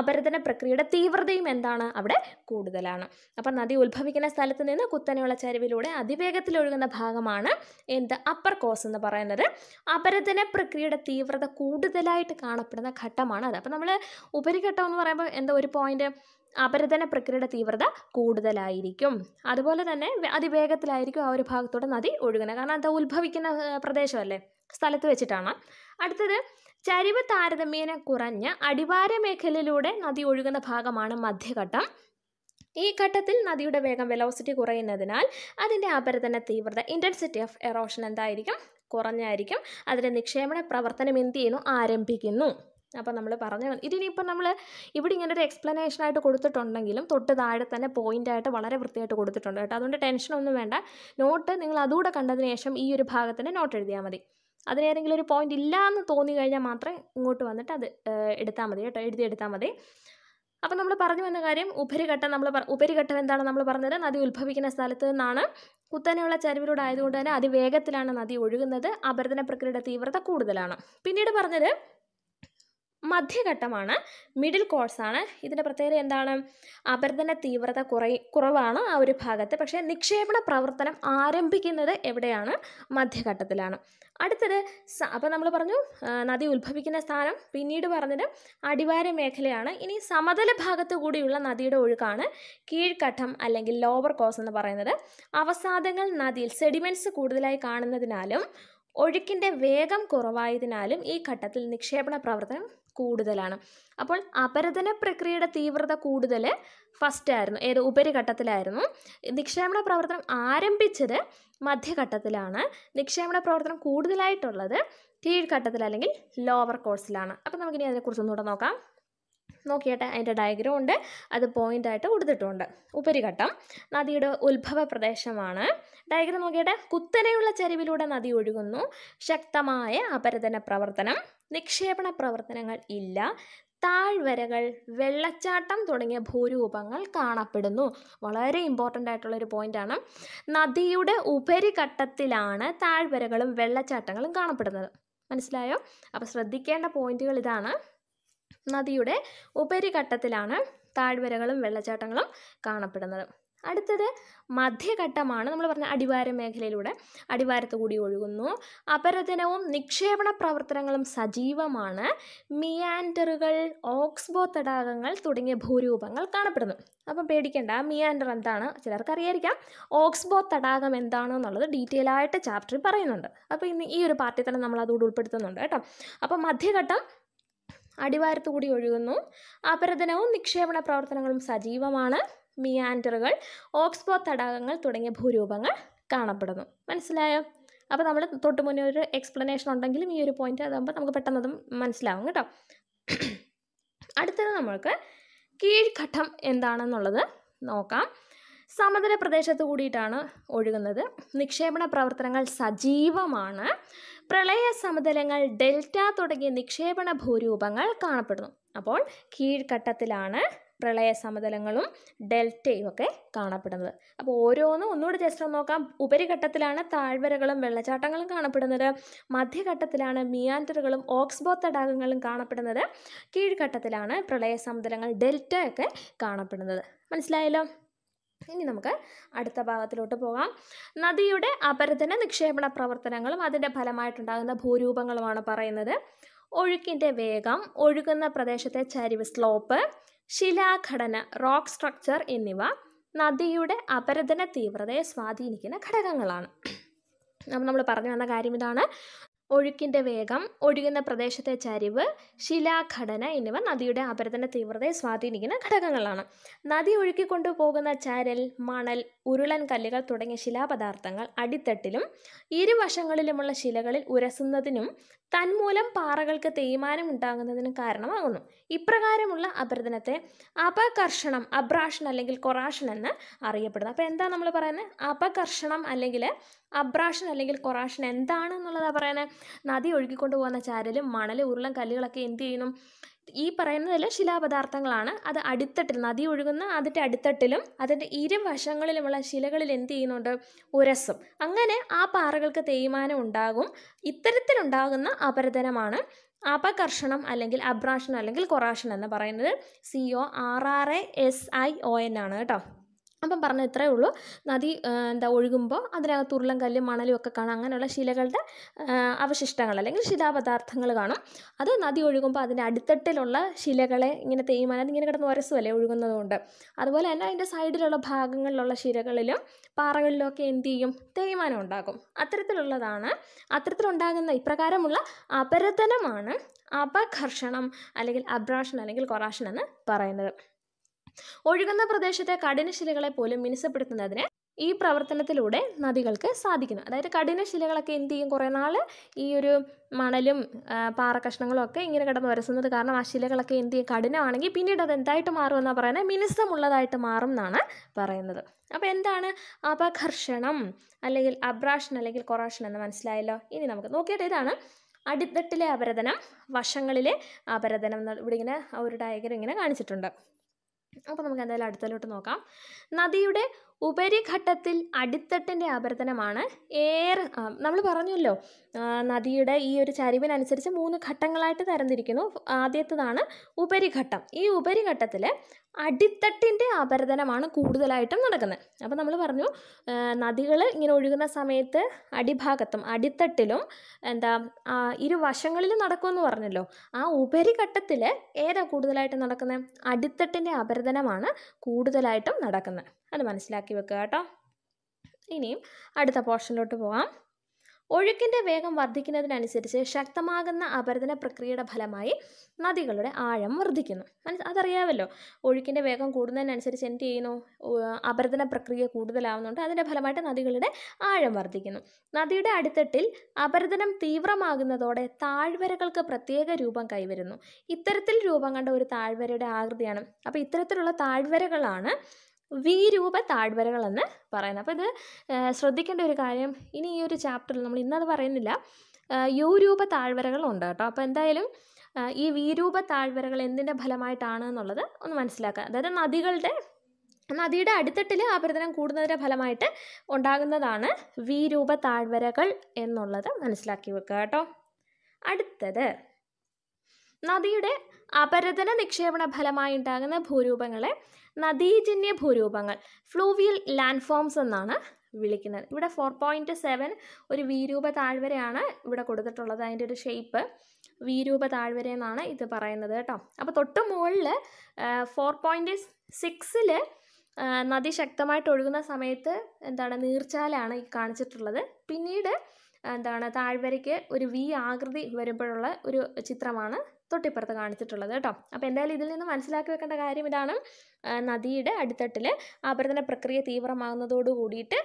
അപരതന പ്രക്രിയയുടെ തീവ്രതയും എന്താണ് അവിടെ കൂടുതലാണ് അപ്പം നദി ഉത്ഭവിക്കുന്ന സ്ഥലത്ത് നിന്ന് കുത്തനെയുള്ള ചരിവിലൂടെ അതിവേഗത്തിൽ ഒഴുകുന്ന ഭാഗമാണ് എന്ത് അപ്പർ കോസ് എന്ന് പറയുന്നത് അപരതന പ്രക്രിയയുടെ തീവ്രത കൂടുതലായിട്ട് കാണപ്പെടുന്ന ഘട്ടമാണ് അത് അപ്പം നമ്മൾ ഉപരിഘട്ടം എന്ന് പറയുമ്പോൾ എന്താ ഒരു പോയിന്റ് അപരതന പ്രക്രിയയുടെ തീവ്രത കൂടുതലായിരിക്കും അതുപോലെ തന്നെ അതിവേഗത്തിലായിരിക്കും ആ ഒരു ഭാഗത്തൂടെ നദി ഒഴുകുന്നത് കാരണം അത് ഉത്ഭവിക്കുന്ന പ്രദേശമല്ലേ സ്ഥലത്ത് വെച്ചിട്ടാണ് അടുത്തത് ചരിവ് താരതമ്യേന കുറഞ്ഞ അടിവാര മേഖലയിലൂടെ നദി ഒഴുകുന്ന ഭാഗമാണ് മധ്യഘട്ടം ഈ ഘട്ടത്തിൽ നദിയുടെ വേഗം വെലോസിറ്റി കുറയുന്നതിനാൽ അതിൻ്റെ അപരതന തീവ്രത ഇൻറ്റൻസിറ്റി ഓഫ് എറോഷൻ എന്തായിരിക്കും കുറഞ്ഞായിരിക്കും അതിൻ്റെ നിക്ഷേപണ പ്രവർത്തനം എന്ത് ചെയ്യുന്നു ആരംഭിക്കുന്നു അപ്പോൾ നമ്മൾ പറഞ്ഞു ഇതിനിപ്പം നമ്മൾ ഇവിടെ ഇങ്ങനെ ഒരു എക്സ്പ്ലനേഷൻ ആയിട്ട് കൊടുത്തിട്ടുണ്ടെങ്കിലും തൊട്ട് താഴെ തന്നെ പോയിന്റ് ആയിട്ട് വളരെ വൃത്തിയായിട്ട് കൊടുത്തിട്ടുണ്ട് കേട്ടോ അതുകൊണ്ട് ടെൻഷനൊന്നും വേണ്ട നോട്ട് നിങ്ങൾ അതുകൂടെ കണ്ടതിന് ശേഷം ഈ ഒരു ഭാഗത്തിൻ്റെ നോട്ട് എഴുതിയാൽ മതി അതിനേതെങ്കിലും ഒരു പോയിന്റ് ഇല്ല എന്ന് തോന്നി കഴിഞ്ഞാൽ മാത്രം ഇങ്ങോട്ട് വന്നിട്ട് അത് എടുത്താൽ മതി കേട്ടോ എഴുതിയെടുത്താൽ മതി അപ്പം നമ്മൾ പറഞ്ഞു വന്ന കാര്യം ഉപരിഘട്ടം നമ്മൾ ഉപരിഘട്ടം എന്താണ് നമ്മൾ പറഞ്ഞത് നദി ഉത്ഭവിക്കുന്ന സ്ഥലത്ത് നിന്നാണ് കുത്തനെയുള്ള ചരിവിലൂടെ ആയതുകൊണ്ട് തന്നെ അതിവേഗത്തിലാണ് നദി ഒഴുകുന്നത് അപരദന പ്രക്രിയയുടെ തീവ്രത കൂടുതലാണ് പിന്നീട് പറഞ്ഞത് മധ്യഘട്ടമാണ് മിഡിൽ കോഴ്സാണ് ഇതിൻ്റെ പ്രത്യേകത എന്താണ് അപർദന തീവ്രത കുറയ് കുറവാണ് ആ ഒരു ഭാഗത്ത് പക്ഷേ നിക്ഷേപണ പ്രവർത്തനം ആരംഭിക്കുന്നത് എവിടെയാണ് മധ്യഘട്ടത്തിലാണ് അടുത്തത് അപ്പോൾ നമ്മൾ പറഞ്ഞു നദി ഉത്ഭവിക്കുന്ന സ്ഥാനം പിന്നീട് പറഞ്ഞത് അടിവാര മേഖലയാണ് ഇനി സമതല ഭാഗത്ത് കൂടിയുള്ള നദിയുടെ ഒഴുക്കാണ് കീഴ്ഘട്ടം അല്ലെങ്കിൽ ലോവർ കോസ് എന്ന് പറയുന്നത് അവസാദങ്ങൾ നദിയിൽ സെഡിമെൻറ്റ്സ് കൂടുതലായി കാണുന്നതിനാലും ഒഴുക്കിൻ്റെ വേഗം കുറവായതിനാലും ഈ ഘട്ടത്തിൽ നിക്ഷേപണ പ്രവർത്തനം കൂടുതലാണ് അപ്പോൾ അപരദന പ്രക്രിയയുടെ തീവ്രത കൂടുതൽ ഫസ്റ്റ് ആയിരുന്നു ഏത് ഉപരിഘട്ടത്തിലായിരുന്നു നിക്ഷേപണ പ്രവർത്തനം ആരംഭിച്ചത് മധ്യഘട്ടത്തിലാണ് നിക്ഷേപണ പ്രവർത്തനം കൂടുതലായിട്ടുള്ളത് കീഴ്ഘട്ടത്തിൽ അല്ലെങ്കിൽ ലോവർ കോഴ്സിലാണ് അപ്പോൾ നമുക്കിനി അതിനെക്കുറിച്ച് നോക്കാം നോക്കിയാട്ടെ അതിൻ്റെ ഡയഗ്രം ഉണ്ട് അത് പോയിൻ്റായിട്ട് കൊടുത്തിട്ടുണ്ട് ഉപരിഘട്ടം നദിയുടെ ഉത്ഭവ പ്രദേശമാണ് ഡയഗ്രം നോക്കിയാട്ടെ കുത്തനെയുള്ള ചരിവിലൂടെ നദി ഒഴുകുന്നു ശക്തമായ അപരതന പ്രവർത്തനം നിക്ഷേപണ പ്രവർത്തനങ്ങൾ ഇല്ല താഴ്വരകൾ വെള്ളച്ചാട്ടം തുടങ്ങിയ ഭൂരൂപങ്ങൾ കാണപ്പെടുന്നു വളരെ ഇമ്പോർട്ടൻ്റ് ആയിട്ടുള്ളൊരു പോയിൻ്റാണ് നദിയുടെ ഉപരിഘട്ടത്തിലാണ് താഴ്വരകളും വെള്ളച്ചാട്ടങ്ങളും കാണപ്പെടുന്നത് മനസ്സിലായോ അപ്പോൾ ശ്രദ്ധിക്കേണ്ട പോയിന്റുകൾ ഇതാണ് നദിയുടെ ഉപരിഘട്ടത്തിലാണ് താഴ്വരകളും വെള്ളച്ചാട്ടങ്ങളും കാണപ്പെടുന്നത് അടുത്തത് മധ്യഘട്ടമാണ് നമ്മൾ പറഞ്ഞ അടിവാര മേഖലയിലൂടെ അടിവാരത്ത് കൂടി ഒഴുകുന്നു അപരദിനവും നിക്ഷേപണ പ്രവർത്തനങ്ങളും സജീവമാണ് മിയാൻഡറുകൾ ഓക്സ്ബോ തടാകങ്ങൾ തുടങ്ങിയ ഭൂരൂപങ്ങൾ കാണപ്പെടുന്നു അപ്പം പേടിക്കേണ്ട മിയാൻഡർ എന്താണ് ചിലർക്ക് അറിയാതിരിക്കാം ഓക്സ്ബോ തടാകം എന്താണ് എന്നുള്ളത് ഡീറ്റെയിൽ ആയിട്ട് ചാപ്റ്ററിൽ പറയുന്നുണ്ട് അപ്പോൾ ഇന്ന് ഈ ഒരു പാർട്ടി തന്നെ നമ്മൾ അതുകൂടി ഉൾപ്പെടുത്തുന്നുണ്ട് കേട്ടോ അപ്പോൾ മധ്യഘട്ടം അടിവാരത്തുകൂടി ഒഴുകുന്നു അപരദനവും നിക്ഷേപണ പ്രവർത്തനങ്ങളും സജീവമാണ് മിയാൻഡറുകൾ ഓക്സ്ബോ തടാകങ്ങൾ തുടങ്ങിയ ഭൂരൂപങ്ങൾ കാണപ്പെടുന്നു മനസ്സിലായോ അപ്പോൾ നമ്മൾ തൊട്ട് മുന്നേ ഒരു എക്സ്പ്ലനേഷൻ ഉണ്ടെങ്കിലും ഈ ഒരു പോയിന്റ് അതാകുമ്പോൾ നമുക്ക് പെട്ടെന്നത് മനസ്സിലാവും കേട്ടോ അടുത്തത് നമ്മൾക്ക് കീഴ്ഘട്ടം എന്താണെന്നുള്ളത് നോക്കാം സമതല പ്രദേശത്ത് കൂടിയിട്ടാണ് ഒഴുകുന്നത് നിക്ഷേപണ പ്രവർത്തനങ്ങൾ സജീവമാണ് പ്രളയ സമതലങ്ങൾ ഡെൽറ്റ തുടങ്ങിയ നിക്ഷേപണ ഭൂരൂപങ്ങൾ കാണപ്പെടുന്നു അപ്പോൾ കീഴ്ഘട്ടത്തിലാണ് പ്രളയ സമതലങ്ങളും ഡെൽറ്റയും ഒക്കെ കാണപ്പെടുന്നത് അപ്പോൾ ഓരോന്നും ഒന്നുകൂടി ജസ്റ്റ് ഒന്ന് നോക്കാം ഉപരിഘട്ടത്തിലാണ് താഴ്വരകളും വെള്ളച്ചാട്ടങ്ങളും കാണപ്പെടുന്നത് മധ്യഘട്ടത്തിലാണ് മിയാൻഡറുകളും ഓക്സ്ബോ തടാകങ്ങളും കാണപ്പെടുന്നത് കീഴ്ഘട്ടത്തിലാണ് പ്രളയ സമതലങ്ങൾ ഡെൽറ്റ ഒക്കെ കാണപ്പെടുന്നത് മനസ്സിലായല്ലോ ഇനി നമുക്ക് അടുത്ത ഭാഗത്തിലോട്ട് പോകാം നദിയുടെ അപരധന നിക്ഷേപണ പ്രവർത്തനങ്ങളും അതിൻ്റെ ഫലമായിട്ടുണ്ടാകുന്ന ഭൂരൂപങ്ങളുമാണ് പറയുന്നത് ഒഴുക്കിൻ്റെ വേഗം ഒഴുകുന്ന പ്രദേശത്തെ ചരിവ് സ്ലോപ്പ് ശിലാഘടന റോക്ക് സ്ട്രക്ചർ എന്നിവ നദിയുടെ അപരധന തീവ്രതയെ സ്വാധീനിക്കുന്ന ഘടകങ്ങളാണ് നമ്മൾ പറഞ്ഞു വന്ന കാര്യം ഇതാണ് ഒഴുക്കിൻ്റെ വേഗം ഒഴുകുന്ന പ്രദേശത്തെ ചരിവ് ശിലാഘടന എന്നിവ നദിയുടെ അപരതന തീവ്രതയെ സ്വാധീനിക്കുന്ന ഘടകങ്ങളാണ് നദി ഒഴുക്കിക്കൊണ്ടു പോകുന്ന ചരൽ മണൽ ഉരുളൻ കല്ലുകൾ തുടങ്ങിയ ശിലാപദാർത്ഥങ്ങൾ അടിത്തട്ടിലും ഇരുവശങ്ങളിലുമുള്ള ശിലകളിൽ ഉരസുന്നതിനും തന്മൂലം പാറകൾക്ക് തേയ്മാനം ഉണ്ടാകുന്നതിനും കാരണമാകുന്നു ഇപ്രകാരമുള്ള അപരതനത്തെ അപകർഷണം അബ്രാഷൻ അല്ലെങ്കിൽ കൊറാഷൻ എന്ന് അറിയപ്പെടുന്നു അപ്പോൾ എന്താ നമ്മൾ പറയുന്നത് അപകർഷണം അല്ലെങ്കിൽ അബ്രാഷൻ അല്ലെങ്കിൽ കൊറാഷൻ എന്താണ് എന്നുള്ളതാ പറയുന്നത് നദി ഒഴുകിക്കൊണ്ട് പോകുന്ന ചാരലും മണൽ ഉരുളം കല്ലുകളൊക്കെ എന്ത് ചെയ്യുന്നു ഈ പറയുന്നതിൽ ശിലാപദാർത്ഥങ്ങളാണ് അത് അടിത്തട്ടിൽ നദി ഒഴുകുന്ന അതിൻ്റെ അടിത്തട്ടിലും അതിൻ്റെ ഇരുവശങ്ങളിലുമുള്ള ശിലകളിൽ എന്ത് ചെയ്യുന്നുണ്ട് ഉരസും അങ്ങനെ ആ പാറകൾക്ക് തേയ്മാനം ഉണ്ടാകും ഇത്തരത്തിലുണ്ടാകുന്ന അപരതനമാണ് അപകർഷണം അല്ലെങ്കിൽ അബ്രാഷൻ അല്ലെങ്കിൽ കൊറാഷൻ എന്ന് പറയുന്നത് C O R R A S I O N ആണ് കേട്ടോ അപ്പം പറഞ്ഞു ഇത്രയേ ഉള്ളൂ നദി എന്താ ഒഴുകുമ്പോൾ അതിനകത്ത് ഉരുളം കല്ലും മണലും ഒക്കെ കാണാം അങ്ങനെയുള്ള ശിലകളുടെ അവശിഷ്ടങ്ങൾ അല്ലെങ്കിൽ ശിലാപദാർത്ഥങ്ങൾ കാണും അത് നദി ഒഴുകുമ്പോൾ അതിൻ്റെ അടിത്തട്ടിലുള്ള ശിലകളെ ഇങ്ങനെ തേയ്മാനം അതിങ്ങനെ കിടന്ന് ഒരസുമല്ലേ ഒഴുകുന്നതുകൊണ്ട് അതുപോലെ തന്നെ അതിൻ്റെ സൈഡിലുള്ള ഭാഗങ്ങളിലുള്ള ശിലകളിലും പാറകളിലും ഒക്കെ എന്ത് ചെയ്യും തേയ്മാനം ഉണ്ടാകും അത്തരത്തിലുള്ളതാണ് അത്തരത്തിലുണ്ടാകുന്ന ഇപ്രകാരമുള്ള അപരതനമാണ് അപഘർഷണം അല്ലെങ്കിൽ അബ്രാഷൻ അല്ലെങ്കിൽ കൊറാഷൻ എന്ന് പറയുന്നത് ഒഴുകുന്ന പ്രദേശത്തെ കഠിനശിലകളെ പോലും മിനുസപ്പെടുത്തുന്നതിന് ഈ പ്രവർത്തനത്തിലൂടെ നദികൾക്ക് സാധിക്കുന്നു അതായത് കഠിന ശിലകളൊക്കെ എന്ത് ചെയ്യും കുറേ നാൾ ഈ ഒരു മണലും പാറക്കഷ്ണങ്ങളും ഒക്കെ ഇങ്ങനെ കിടന്ന് വരസുന്നത് കാരണം ആ ശിലകളൊക്കെ എന്ത് ചെയ്യും കഠിനമാണെങ്കിൽ പിന്നീട് അത് എന്തായിട്ട് മാറും എന്നാണ് പറയുന്നത് മിനുസമുള്ളതായിട്ട് മാറും എന്നാണ് പറയുന്നത് അപ്പോൾ എന്താണ് അപകർഷണം അല്ലെങ്കിൽ അബ്രാഷൻ അല്ലെങ്കിൽ കൊറാഷൻ എന്ന് മനസ്സിലായല്ലോ ഇനി നമുക്ക് നോക്കിയിട്ട് ഇതാണ് അടിത്തട്ടിലെ അപരതനം വശങ്ങളിലെ അപരതനം ഇവിടെ ഇങ്ങനെ ഒരു ഡയഗ്രം ഇങ്ങനെ കാണിച്ചിട്ടുണ്ട് അപ്പോൾ നമുക്ക് എന്തായാലും അടുത്തതിലോട്ട് നോക്കാം നദിയുടെ ഉപരിഘട്ടത്തിൽ അടിത്തട്ടിൻ്റെ ആവർത്തനമാണ് ഏറെ നമ്മൾ പറഞ്ഞല്ലോ നദിയുടെ ഈ ഒരു ചരിവിനനുസരിച്ച് മൂന്ന് ഘട്ടങ്ങളായിട്ട് തരംതിരിക്കുന്നു ആദ്യത്തേതാണ് ഉപരിഘട്ടം ഈ ഉപരിഘട്ടത്തിൽ അടിത്തട്ടിൻ്റെ ആവർത്തനമാണ് കൂടുതലായിട്ടും നടക്കുന്നത് അപ്പോൾ നമ്മൾ പറഞ്ഞു നദികൾ ഇങ്ങനെ ഒഴുകുന്ന സമയത്ത് അടിഭാഗത്തും അടിത്തട്ടിലും എന്താ ഇരുവശങ്ങളിലും നടക്കുമെന്ന് പറഞ്ഞല്ലോ ആ ഉപരിഘട്ടത്തിൽ ഏതാ കൂടുതലായിട്ട് നടക്കുന്നത് അടിത്തട്ടിൻ്റെ ആവർത്തനമാണ് കൂടുതലായിട്ടും നടക്കുന്നത് അത് മനസ്സിലാക്കി വെക്കുക കേട്ടോ ഇനിയും അടുത്ത പോർഷനിലോട്ട് പോകാം ഒഴുക്കിൻ്റെ വേഗം വർദ്ധിക്കുന്നതിനനുസരിച്ച് ശക്തമാകുന്ന അപരദന പ്രക്രിയയുടെ ഫലമായി നദികളുടെ ആഴം വർദ്ധിക്കുന്നു മനസ് അതറിയാമല്ലോ ഒഴുക്കിൻ്റെ വേഗം കൂടുന്നതിനനുസരിച്ച് എന്ത് ചെയ്യുന്നു അപരദന പ്രക്രിയ കൂടുതലാവുന്നുണ്ട് അതിൻ്റെ ഫലമായിട്ട് നദികളുടെ ആഴം വർദ്ധിക്കുന്നു നദിയുടെ അടിത്തട്ടിൽ അപരദനം തീവ്രമാകുന്നതോടെ താഴ്വരകൾക്ക് പ്രത്യേക രൂപം കൈവരുന്നു ഇത്തരത്തിൽ രൂപം കണ്ട ഒരു താഴ്വരയുടെ ആകൃതിയാണ് അപ്പോൾ ഇത്തരത്തിലുള്ള താഴ്വരകളാണ് വിരൂപ താഴ്വരകളെന്ന് പറയുന്നത് അപ്പോൾ ഇത് ശ്രദ്ധിക്കേണ്ട ഒരു കാര്യം ഇനി ഈ ഒരു ചാപ്റ്ററിൽ നമ്മൾ ഇന്നത് പറയുന്നില്ല യൂരൂപ താഴ്വരകളുണ്ട് കേട്ടോ അപ്പോൾ എന്തായാലും ഈ വിരൂപ താഴ്വരകൾ എന്തിൻ്റെ ഫലമായിട്ടാണ് എന്നുള്ളത് ഒന്ന് മനസ്സിലാക്കുക അതായത് നദികളുടെ നദിയുടെ അടിത്തട്ടിൽ അപരിതനം കൂടുന്നതിൻ്റെ ഫലമായിട്ട് ഉണ്ടാകുന്നതാണ് വിരൂപ താഴ്വരകൾ എന്നുള്ളത് മനസ്സിലാക്കി വെക്കുക കേട്ടോ അടുത്തത് നദിയുടെ അപരതന നിക്ഷേപണ ഉണ്ടാകുന്ന ഭൂരൂപങ്ങളെ നദീജന്യ ഭൂരൂപങ്ങൾ ഫ്ലൂവിയൽ ലാൻഡ് ഫോംസ് എന്നാണ് വിളിക്കുന്നത് ഇവിടെ ഫോർ പോയിൻറ്റ് സെവൻ ഒരു വീരൂപ താഴ്വരയാണ് ഇവിടെ കൊടുത്തിട്ടുള്ളത് അതിൻ്റെ ഒരു ഷേപ്പ് വീരൂപ താഴ്വര എന്നാണ് ഇത് പറയുന്നത് കേട്ടോ അപ്പോൾ തൊട്ട് മുകളിൽ ഫോർ പോയിൻറ്റ് സിക്സിൽ നദി ശക്തമായിട്ട് ഒഴുകുന്ന സമയത്ത് എന്താണ് നീർച്ചാലാണ് ഈ കാണിച്ചിട്ടുള്ളത് പിന്നീട് എന്താണ് താഴ്വരയ്ക്ക് ഒരു വി ആകൃതി വരുമ്പോഴുള്ള ഒരു ചിത്രമാണ് തൊട്ടിപ്പുറത്ത് കാണിച്ചിട്ടുള്ളത് കേട്ടോ അപ്പോൾ എന്തായാലും ഇതിൽ നിന്ന് മനസ്സിലാക്കി വെക്കേണ്ട കാര്യം ഇതാണ് നദിയുടെ അടിത്തട്ടിൽ ആപരതന പ്രക്രിയ തീവ്രമാകുന്നതോട് കൂടിയിട്ട്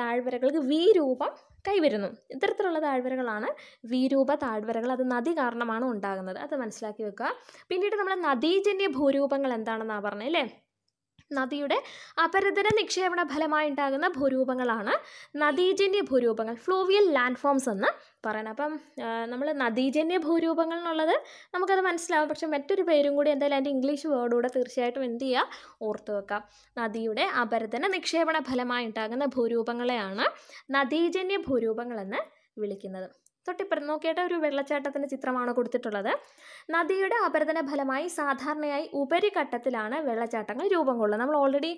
താഴ്വരകൾക്ക് വീരൂപം കൈവരുന്നു ഇത്തരത്തിലുള്ള താഴ്വരകളാണ് വീരൂപ താഴ്വരകൾ അത് നദി കാരണമാണ് ഉണ്ടാകുന്നത് അത് മനസ്സിലാക്കി വെക്കുക പിന്നീട് നമ്മൾ നദീജന്യ ഭൂരൂപങ്ങൾ എന്താണെന്നാണ് പറഞ്ഞത് അല്ലേ നദിയുടെ അപരിതര നിക്ഷേപണ ഫലമായിണ്ടാകുന്ന ഭൂരൂപങ്ങളാണ് നദീജന്യ ഭൂരൂപങ്ങൾ ഫ്ലൂവിയൽ ലാൻഡ് ഫോംസ് എന്ന് പറയുന്നത് അപ്പം നമ്മൾ നദീജന്യ ഭൂരൂപങ്ങൾ എന്നുള്ളത് നമുക്കത് മനസ്സിലാവും പക്ഷെ മറ്റൊരു പേരും കൂടി എന്തായാലും അതിൻ്റെ ഇംഗ്ലീഷ് വേർഡൂടെ തീർച്ചയായിട്ടും എന്ത് ചെയ്യുക ഓർത്തു വെക്കാം നദിയുടെ അപരിതന നിക്ഷേപണ ഉണ്ടാകുന്ന ഭൂരൂപങ്ങളെയാണ് നദീജന്യ ഭൂരൂപങ്ങളെന്ന് വിളിക്കുന്നത് തൊട്ടിപ്പുറം നോക്കിയിട്ട് ഒരു വെള്ളച്ചാട്ടത്തിൻ്റെ ചിത്രമാണ് കൊടുത്തിട്ടുള്ളത് നദിയുടെ അപരതന ഫലമായി സാധാരണയായി ഉപരിഘട്ടത്തിലാണ് വെള്ളച്ചാട്ടങ്ങൾ രൂപം കൊള്ളുന്നത് നമ്മൾ ഓൾറെഡി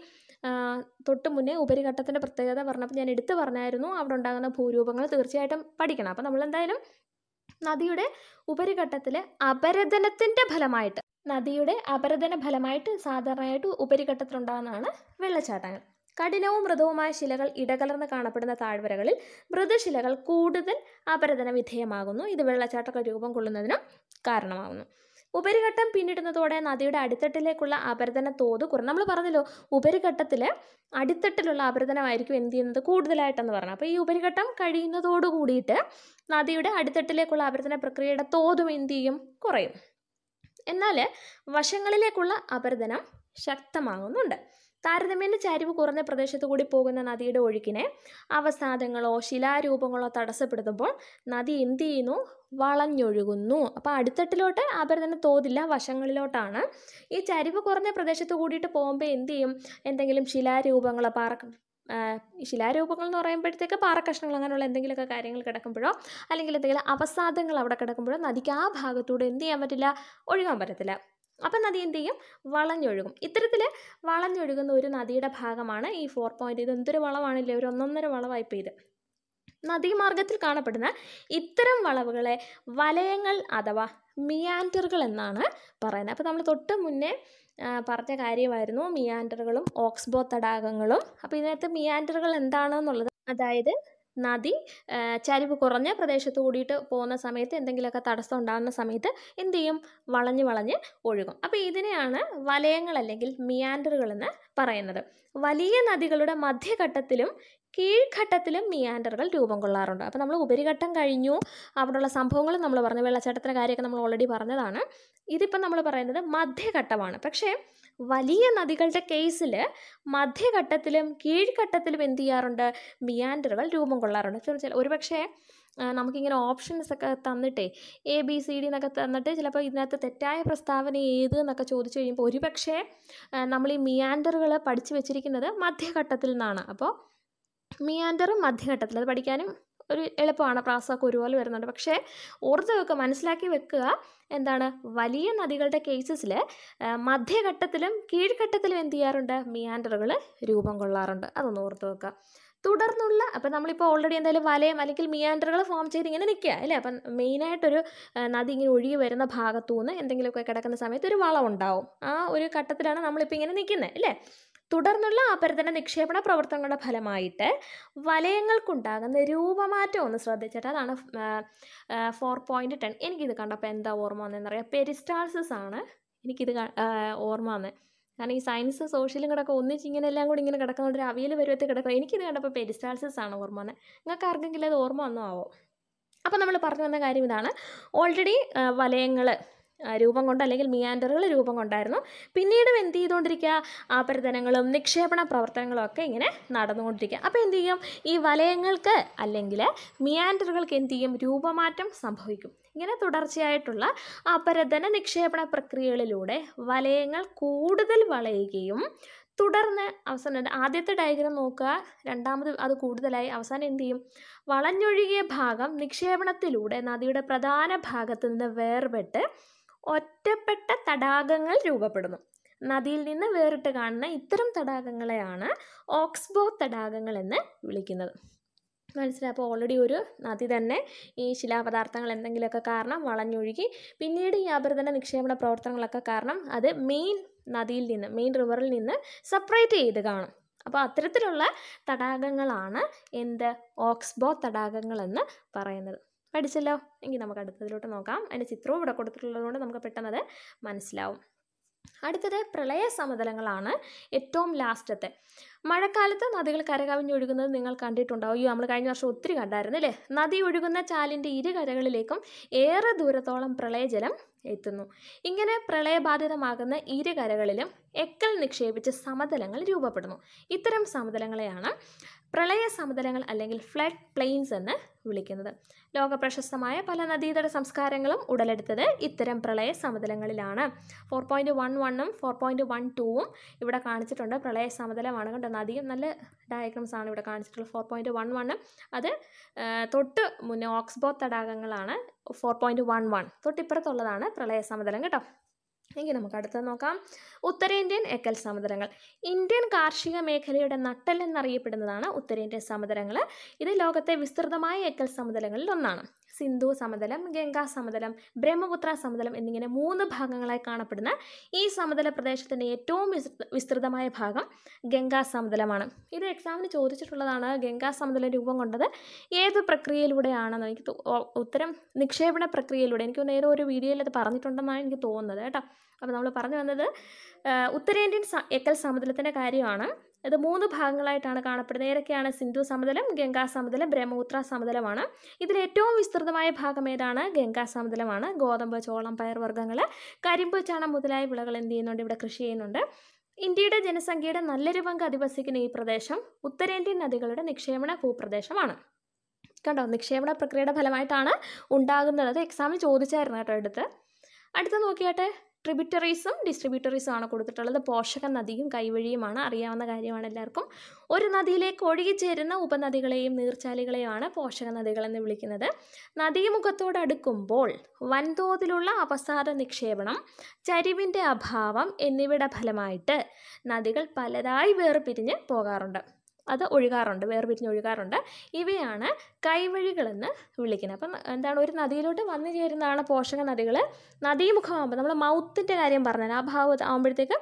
തൊട്ട് മുന്നേ ഉപരിഘട്ടത്തിൻ്റെ പ്രത്യേകത പറഞ്ഞപ്പോൾ ഞാൻ എടുത്തു പറഞ്ഞായിരുന്നു അവിടെ ഉണ്ടാകുന്ന ഭൂരൂപങ്ങൾ തീർച്ചയായിട്ടും പഠിക്കണം അപ്പോൾ നമ്മളെന്തായാലും നദിയുടെ ഉപരിഘട്ടത്തിലെ അപരതനത്തിൻ്റെ ഫലമായിട്ട് നദിയുടെ അപരതന ഫലമായിട്ട് സാധാരണയായിട്ട് ഉപരിഘട്ടത്തിലുണ്ടാകുന്നതാണ് വെള്ളച്ചാട്ടങ്ങൾ കഠിനവും മൃദുവുമായ ശിലകൾ ഇടകലർന്ന് കാണപ്പെടുന്ന താഴ്വരകളിൽ മൃദുശിലകൾ കൂടുതൽ അപരതന വിധേയമാകുന്നു ഇത് വെള്ളച്ചാട്ട രൂപം കൊള്ളുന്നതിന് കാരണമാകുന്നു ഉപരിഘട്ടം പിന്നിടുന്നതോടെ നദിയുടെ അടിത്തട്ടിലേക്കുള്ള അപരതന തോത് കുറഞ്ഞു നമ്മൾ പറഞ്ഞല്ലോ ഉപരിഘട്ടത്തിൽ അടിത്തട്ടിലുള്ള അപരതനമായിരിക്കും എന്ത് ചെയ്യുന്നത് കൂടുതലായിട്ടെന്ന് പറഞ്ഞു അപ്പോൾ ഈ ഉപരിഘട്ടം കഴിയുന്നതോട് കൂടിയിട്ട് നദിയുടെ അടിത്തട്ടിലേക്കുള്ള അപരതന പ്രക്രിയയുടെ തോതും എന്ത് ചെയ്യും കുറയും എന്നാൽ വശങ്ങളിലേക്കുള്ള അപരതനം ശക്തമാകുന്നുണ്ട് താരതമ്യേന ചരിവ് കുറഞ്ഞ പ്രദേശത്തു കൂടി പോകുന്ന നദിയുടെ ഒഴുക്കിനെ അവസാദങ്ങളോ ശിലാരൂപങ്ങളോ തടസ്സപ്പെടുത്തുമ്പോൾ നദി എന്ത് ചെയ്യുന്നു വളഞ്ഞൊഴുകുന്നു അപ്പോൾ അടിത്തട്ടിലോട്ട് ആപരതന തോതില്ല വശങ്ങളിലോട്ടാണ് ഈ ചരിവ് കുറഞ്ഞ പ്രദേശത്ത് കൂടിയിട്ട് പോകുമ്പോൾ എന്ത് ചെയ്യും എന്തെങ്കിലും ശിലാരൂപങ്ങളോ പാറ ശിലാരൂപങ്ങൾ എന്ന് പറയുമ്പോഴത്തേക്ക് പാറക്കഷ്ണങ്ങൾ അങ്ങനെയുള്ള എന്തെങ്കിലുമൊക്കെ കാര്യങ്ങൾ കിടക്കുമ്പോഴോ അല്ലെങ്കിൽ എന്തെങ്കിലും അവസാദങ്ങൾ അവിടെ കിടക്കുമ്പോഴോ നദിക്ക് ആ ഭാഗത്തൂടെ എന്ത് ചെയ്യാൻ പറ്റില്ല ഒഴുകാൻ പറ്റത്തില്ല അപ്പം നദി എന്ത് ചെയ്യും വളഞ്ഞൊഴുകും ഇത്തരത്തിൽ വളഞ്ഞൊഴുകുന്ന ഒരു നദിയുടെ ഭാഗമാണ് ഈ ഫോർ പോയിൻ്റ് ഇത് എന്തൊരു വളവാണല്ലേ ഒരു ഒന്നൊന്നര വളവായിപ്പോൾ ഇത് നദീമാർഗത്തിൽ കാണപ്പെടുന്ന ഇത്തരം വളവുകളെ വലയങ്ങൾ അഥവാ മിയാൻഡറുകൾ എന്നാണ് പറയുന്നത് അപ്പോൾ നമ്മൾ തൊട്ട് മുന്നേ പറഞ്ഞ കാര്യമായിരുന്നു മിയാൻഡറുകളും ഓക്സ്ബോ തടാകങ്ങളും അപ്പോൾ ഇതിനകത്ത് മിയാൻഡറുകൾ എന്താണെന്നുള്ളത് അതായത് നദി ചരിവ് കുറഞ്ഞ പ്രദേശത്ത് കൂടിയിട്ട് പോകുന്ന സമയത്ത് എന്തെങ്കിലുമൊക്കെ തടസ്സം ഉണ്ടാകുന്ന സമയത്ത് എന്ത് ചെയ്യും വളഞ്ഞ് വളഞ്ഞ് ഒഴുകും അപ്പോൾ ഇതിനെയാണ് വലയങ്ങൾ അല്ലെങ്കിൽ മിയാൻഡറുകൾ എന്ന് പറയുന്നത് വലിയ നദികളുടെ മധ്യഘട്ടത്തിലും കീഴ്ഘട്ടത്തിലും മിയാൻഡറുകൾ രൂപം കൊള്ളാറുണ്ട് അപ്പോൾ നമ്മൾ ഉപരിഘട്ടം കഴിഞ്ഞു അവിടെയുള്ള സംഭവങ്ങൾ നമ്മൾ പറഞ്ഞു വെള്ളച്ചാട്ടത്തിൻ്റെ കാര്യമൊക്കെ നമ്മൾ ഓൾറെഡി പറഞ്ഞതാണ് ഇതിപ്പം നമ്മൾ പറയുന്നത് മധ്യഘട്ടമാണ് പക്ഷേ വലിയ നദികളുടെ കേസിൽ മധ്യഘട്ടത്തിലും കീഴ്ഘട്ടത്തിലും എന്ത് ചെയ്യാറുണ്ട് മിയാൻഡറുകൾ രൂപം കൊള്ളാറുണ്ട് ചില ഒരുപക്ഷേ നമുക്കിങ്ങനെ ഓപ്ഷൻസ് ഒക്കെ തന്നിട്ടേ എ ബി സി ഡി എന്നൊക്കെ തന്നിട്ട് ചിലപ്പോൾ ഇതിനകത്ത് തെറ്റായ പ്രസ്താവന ഏത് എന്നൊക്കെ ചോദിച്ചു കഴിയുമ്പോൾ ഒരുപക്ഷേ നമ്മൾ ഈ മിയാൻഡറുകൾ പഠിച്ചു വെച്ചിരിക്കുന്നത് മധ്യഘട്ടത്തിൽ നിന്നാണ് അപ്പോൾ മിയാൻഡറും മധ്യഘട്ടത്തിൽ അത് പഠിക്കാനും ഒരു എളുപ്പമാണ് പ്രാസമൊക്കെ ഒരുപോലെ വരുന്നുണ്ട് പക്ഷേ ഓർത്ത് വെക്കുക മനസ്സിലാക്കി വെക്കുക എന്താണ് വലിയ നദികളുടെ കേസസിൽ മധ്യഘട്ടത്തിലും കീഴ്ഘട്ടത്തിലും എന്ത് ചെയ്യാറുണ്ട് മിയാൻഡറുകൾ രൂപം കൊള്ളാറുണ്ട് അതൊന്ന് ഓർത്ത് വെക്കുക തുടർന്നുള്ള അപ്പം നമ്മളിപ്പോൾ ഓൾറെഡി എന്തായാലും വലയം അല്ലെങ്കിൽ മിയാൻഡറുകൾ ഫോം ചെയ്ത് ഇങ്ങനെ നിൽക്കുക അല്ലേ അപ്പം മെയിനായിട്ടൊരു നദി ഇങ്ങനെ ഒഴുകി വരുന്ന ഭാഗത്തു നിന്ന് എന്തെങ്കിലുമൊക്കെ കിടക്കുന്ന സമയത്ത് ഒരു വളം ഉണ്ടാവും ആ ഒരു ഘട്ടത്തിലാണ് നമ്മളിപ്പോൾ ഇങ്ങനെ നിൽക്കുന്നത് അല്ലേ തുടർന്നുള്ള ആപരതന നിക്ഷേപണ പ്രവർത്തനങ്ങളുടെ ഫലമായിട്ട് വലയങ്ങൾക്കുണ്ടാകുന്ന രൂപമാറ്റം ഒന്ന് ശ്രദ്ധിച്ചിട്ട് അതാണ് ഫോർ പോയിൻറ്റ് ടെൻ എനിക്കിത് കണ്ടപ്പോൾ എന്താ ഓർമ്മ വന്നതെന്നറിയാം പെരിസ്റ്റാൾസിസ് ആണ് എനിക്കിത് ഓർമ്മ വന്നത് കാരണം ഈ സയൻസ് സോഷ്യലും കിടക്കുക ഒന്നിച്ച് ഇങ്ങനെ എല്ലാം കൂടി ഇങ്ങനെ കിടക്കുന്ന ഒരു അവിയൽ പരുവത്തിൽ കിടക്കുക എനിക്കിത് കണ്ടപ്പോൾ പെരിസ്റ്റാൾസിസ് ആണ് ഓർമ്മ വന്നത് നിങ്ങൾക്ക് ആർക്കെങ്കിലും അത് ഓർമ്മ വന്നോ ആവോ അപ്പോൾ നമ്മൾ പറഞ്ഞു വന്ന കാര്യം ഇതാണ് ഓൾറെഡി വലയങ്ങൾ രൂപം കൊണ്ട് അല്ലെങ്കിൽ മിയാൻഡറുകൾ രൂപം കൊണ്ടായിരുന്നു പിന്നീട് എന്ത് ചെയ്തുകൊണ്ടിരിക്കുക ആപരതനങ്ങളും നിക്ഷേപണ പ്രവർത്തനങ്ങളും ഒക്കെ ഇങ്ങനെ നടന്നുകൊണ്ടിരിക്കുക അപ്പോൾ എന്ത് ചെയ്യും ഈ വലയങ്ങൾക്ക് അല്ലെങ്കിൽ മിയാൻഡറുകൾക്ക് എന്ത് ചെയ്യും രൂപമാറ്റം സംഭവിക്കും ഇങ്ങനെ തുടർച്ചയായിട്ടുള്ള അപരധന നിക്ഷേപണ പ്രക്രിയകളിലൂടെ വലയങ്ങൾ കൂടുതൽ വളയുകയും തുടർന്ന് അവസാനം ആദ്യത്തെ ഡയഗ്രം നോക്കുക രണ്ടാമത് അത് കൂടുതലായി അവസാനം എന്ത് ചെയ്യും വളഞ്ഞൊഴുകിയ ഭാഗം നിക്ഷേപണത്തിലൂടെ നദിയുടെ പ്രധാന ഭാഗത്തു നിന്ന് വേർപെട്ട് ഒറ്റപ്പെട്ട തടാകങ്ങൾ രൂപപ്പെടുന്നു നദിയിൽ നിന്ന് വേറിട്ട് കാണുന്ന ഇത്തരം തടാകങ്ങളെയാണ് ഓക്സ്ബോ തടാകങ്ങൾ എന്ന് വിളിക്കുന്നത് മനസ്സിലായി അപ്പോൾ ഓൾറെഡി ഒരു നദി തന്നെ ഈ ശിലാപദാർത്ഥങ്ങൾ എന്തെങ്കിലുമൊക്കെ കാരണം വളഞ്ഞൊഴുകി പിന്നീട് ഈ അപരിതന നിക്ഷേപണ പ്രവർത്തനങ്ങളൊക്കെ കാരണം അത് മെയിൻ നദിയിൽ നിന്ന് മെയിൻ റിവറിൽ നിന്ന് സെപ്പറേറ്റ് ചെയ്ത് കാണും അപ്പോൾ അത്തരത്തിലുള്ള തടാകങ്ങളാണ് എന്ത് ഓക്സ്ബോ തടാകങ്ങളെന്ന് പറയുന്നത് പഠിച്ചല്ലോ എങ്കിൽ നമുക്ക് അടുത്തതിലോട്ട് നോക്കാം അതിൻ്റെ ചിത്രവും ഇവിടെ കൊടുത്തിട്ടുള്ളതുകൊണ്ട് നമുക്ക് അത് മനസ്സിലാവും അടുത്തത് പ്രളയ സമതലങ്ങളാണ് ഏറ്റവും ലാസ്റ്റത്തെ മഴക്കാലത്ത് നദികൾ കരകവിഞ്ഞൊഴുകുന്നത് നിങ്ങൾ കണ്ടിട്ടുണ്ടാവും അയ്യോ നമ്മൾ കഴിഞ്ഞ വർഷം ഒത്തിരി കണ്ടായിരുന്നു അല്ലേ നദി ഒഴുകുന്ന ചാലിൻ്റെ ഇരുകരകളിലേക്കും ഏറെ ദൂരത്തോളം പ്രളയജലം എത്തുന്നു ഇങ്ങനെ പ്രളയബാധിതമാകുന്ന ഇരുകരകളിലും എക്കൽ നിക്ഷേപിച്ച് സമതലങ്ങൾ രൂപപ്പെടുന്നു ഇത്തരം സമതലങ്ങളെയാണ് പ്രളയ സമതലങ്ങൾ അല്ലെങ്കിൽ ഫ്ലഡ് പ്ലെയിൻസ് എന്ന് വിളിക്കുന്നത് ലോക പ്രശസ്തമായ പല നദീതട സംസ്കാരങ്ങളും ഉടലെടുത്തത് ഇത്തരം പ്രളയ സമതലങ്ങളിലാണ് ഫോർ പോയിൻറ്റ് വൺ വണ്ണും ഫോർ പോയിൻറ്റ് വൺ ടൂവും ഇവിടെ കാണിച്ചിട്ടുണ്ട് പ്രളയ സമതലമാണ് കേട്ടോ നദിയും നല്ല ഡയഗ്രംസ് ആണ് ഇവിടെ കാണിച്ചിട്ടുള്ളത് ഫോർ പോയിൻറ്റ് വൺ വണ്ണും അത് തൊട്ട് മുന്നേ ഓക്സ്ബോ തടാകങ്ങളാണ് ഫോർ പോയിൻറ്റ് വൺ വൺ തൊട്ടിപ്പുറത്തുള്ളതാണ് പ്രളയ സമതലം കേട്ടോ എങ്കിൽ നമുക്ക് അടുത്ത നോക്കാം ഉത്തരേന്ത്യൻ എക്കൽ സമുദ്രങ്ങൾ ഇന്ത്യൻ കാർഷിക മേഖലയുടെ നട്ടൽ എന്നറിയപ്പെടുന്നതാണ് ഉത്തരേന്ത്യൻ സമുദ്രങ്ങൾ ഇത് ലോകത്തെ വിസ്തൃതമായ എക്കൽ സമുദ്രങ്ങളിൽ ഒന്നാണ് സിന്ധു സമതലം ഗംഗാ സമതലം ബ്രഹ്മപുത്ര സമതലം എന്നിങ്ങനെ മൂന്ന് ഭാഗങ്ങളായി കാണപ്പെടുന്ന ഈ സമതല പ്രദേശത്തിൻ്റെ ഏറ്റവും വിസ്തൃതമായ ഭാഗം ഗംഗാ സമതലമാണ് ഇത് എക്സാമിന് ചോദിച്ചിട്ടുള്ളതാണ് ഗംഗാ സമതലം രൂപം കൊണ്ടത് ഏത് പ്രക്രിയയിലൂടെയാണെന്ന് എനിക്ക് ഉത്തരം നിക്ഷേപണ പ്രക്രിയയിലൂടെ എനിക്ക് നേരെ ഒരു വീഡിയോയിൽ അത് പറഞ്ഞിട്ടുണ്ടെന്നാണ് എനിക്ക് തോന്നുന്നത് കേട്ടോ അപ്പോൾ നമ്മൾ പറഞ്ഞു വന്നത് ഉത്തരേന്ത്യൻ എക്കൽ സമതലത്തിൻ്റെ കാര്യമാണ് ഇത് മൂന്ന് ഭാഗങ്ങളായിട്ടാണ് കാണപ്പെടുന്നത് ഏതൊക്കെയാണ് സിന്ധു സമതലം ഗംഗാ സമതലം ബ്രഹ്മപുത്ര സമതലമാണ് ഇതിൽ ഏറ്റവും വിസ്തൃതമായ ഭാഗം ഏതാണ് ഗംഗാ സമതലമാണ് ഗോതമ്പ് ചോളം പയർവർഗ്ഗങ്ങൾ കരിമ്പ് ചണം മുതലായ വിളകൾ എന്ത് ചെയ്യുന്നുണ്ട് ഇവിടെ കൃഷി ചെയ്യുന്നുണ്ട് ഇന്ത്യയുടെ ജനസംഖ്യയുടെ നല്ലൊരു പങ്ക് അധിവസിക്കുന്ന ഈ പ്രദേശം ഉത്തരേന്ത്യൻ നദികളുടെ നിക്ഷേപണ ഭൂപ്രദേശമാണ് കണ്ടോ നിക്ഷേപണ പ്രക്രിയയുടെ ഫലമായിട്ടാണ് ഉണ്ടാകുന്നത് എക്സാമിന് ചോദിച്ചായിരുന്നു കേട്ടോ എടുത്ത് അടുത്ത നോക്കിയാട്ടെ ട്രിബ്യൂട്ടറീസും ഡിസ്ട്രിബ്യൂട്ടറീസും ആണ് കൊടുത്തിട്ടുള്ളത് പോഷക നദിയും കൈവഴിയുമാണ് അറിയാവുന്ന കാര്യമാണ് എല്ലാവർക്കും ഒരു നദിയിലേക്ക് ഒഴുകിച്ചേരുന്ന ഉപനദികളെയും നീർച്ചാലികളെയുമാണ് പോഷക നദികളെന്ന് വിളിക്കുന്നത് നദീമുഖത്തോട് അടുക്കുമ്പോൾ വൻതോതിലുള്ള അവസാദ നിക്ഷേപണം ചരിവിൻ്റെ അഭാവം എന്നിവയുടെ ഫലമായിട്ട് നദികൾ പലതായി വേർപിരിഞ്ഞ് പോകാറുണ്ട് അത് ഒഴുകാറുണ്ട് വേർപിരിഞ്ഞ് ഒഴുകാറുണ്ട് ഇവയാണ് കൈവഴികളെന്ന് വിളിക്കുന്നത് അപ്പം എന്താണ് ഒരു നദിയിലോട്ട് വന്നു ചേരുന്നതാണ് പോഷക നദികൾ നദീമുഖമാകുമ്പോൾ നമ്മൾ മൗത്തിൻ്റെ കാര്യം പറഞ്ഞാൽ ആ ഭാവം ആകുമ്പോഴത്തേക്ക്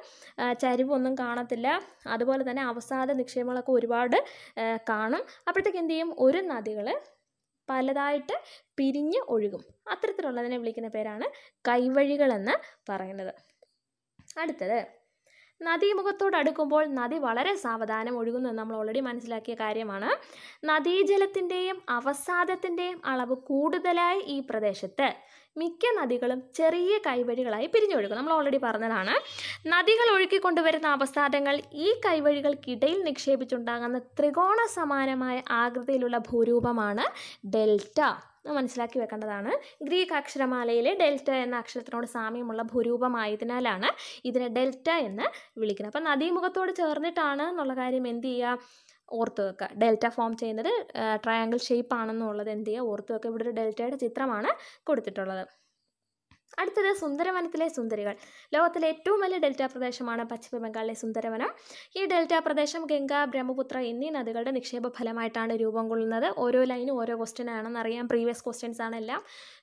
ചരിവൊന്നും കാണത്തില്ല അതുപോലെ തന്നെ അവസാന നിക്ഷേപങ്ങളൊക്കെ ഒരുപാട് കാണും അപ്പോഴത്തേക്ക് എന്ത് ചെയ്യും ഒരു നദികൾ പലതായിട്ട് പിരിഞ്ഞ് ഒഴുകും അത്തരത്തിലുള്ളതിനെ വിളിക്കുന്ന പേരാണ് കൈവഴികളെന്ന് പറയുന്നത് അടുത്തത് നദീമുഖത്തോട് അടുക്കുമ്പോൾ നദി വളരെ സാവധാനം ഒഴുകുന്നത് നമ്മൾ ഓൾറെഡി മനസ്സിലാക്കിയ കാര്യമാണ് നദീജലത്തിൻ്റെയും അവസാദത്തിൻ്റെയും അളവ് കൂടുതലായി ഈ പ്രദേശത്ത് മിക്ക നദികളും ചെറിയ കൈവഴികളായി പിരിഞ്ഞൊഴുകും നമ്മൾ ഓൾറെഡി പറഞ്ഞതാണ് നദികൾ ഒഴുക്കിക്കൊണ്ടുവരുന്ന അവസാദങ്ങൾ ഈ കൈവഴികൾക്കിടയിൽ നിക്ഷേപിച്ചുണ്ടാകുന്ന ത്രികോണ സമാനമായ ആകൃതിയിലുള്ള ഭൂരൂപമാണ് ഡെൽറ്റ മനസ്സിലാക്കി വെക്കേണ്ടതാണ് ഗ്രീക്ക് അക്ഷരമാലയിൽ ഡെൽറ്റ എന്ന അക്ഷരത്തിനോട് സാമ്യമുള്ള ഭൂരൂപമായതിനാലാണ് ഇതിനെ ഡെൽറ്റ എന്ന് വിളിക്കുന്നത് അപ്പം നദീമുഖത്തോട് ചേർന്നിട്ടാണ് എന്നുള്ള കാര്യം എന്ത് ചെയ്യുക ഓർത്ത് വെക്കുക ഡെൽറ്റ ഫോം ചെയ്യുന്നത് ട്രയാങ്കിൾ ഷേപ്പ് ആണെന്നുള്ളത് എന്ത് ചെയ്യുക ഓർത്ത് വെക്കുക ഇവിടെ ഒരു ഡെൽറ്റയുടെ ചിത്രമാണ് കൊടുത്തിട്ടുള്ളത് അടുത്തത് സുന്ദരവനത്തിലെ സുന്ദരികൾ ലോകത്തിലെ ഏറ്റവും വലിയ ഡെൽറ്റ പ്രദേശമാണ് പശ്ചിമ ബംഗാളിലെ സുന്ദരവനം ഈ ഡെൽറ്റ പ്രദേശം ഗംഗ ബ്രഹ്മപുത്ര എന്നീ നദികളുടെ നിക്ഷേപ ഫലമായിട്ടാണ് രൂപം കൊള്ളുന്നത് ഓരോ ലൈനും ഓരോ ക്വസ്റ്റ്യൻ ആണെന്ന് അറിയാം പ്രീവിയസ് ക്വസ്റ്റ്യൻസ് ആണെല്ലാം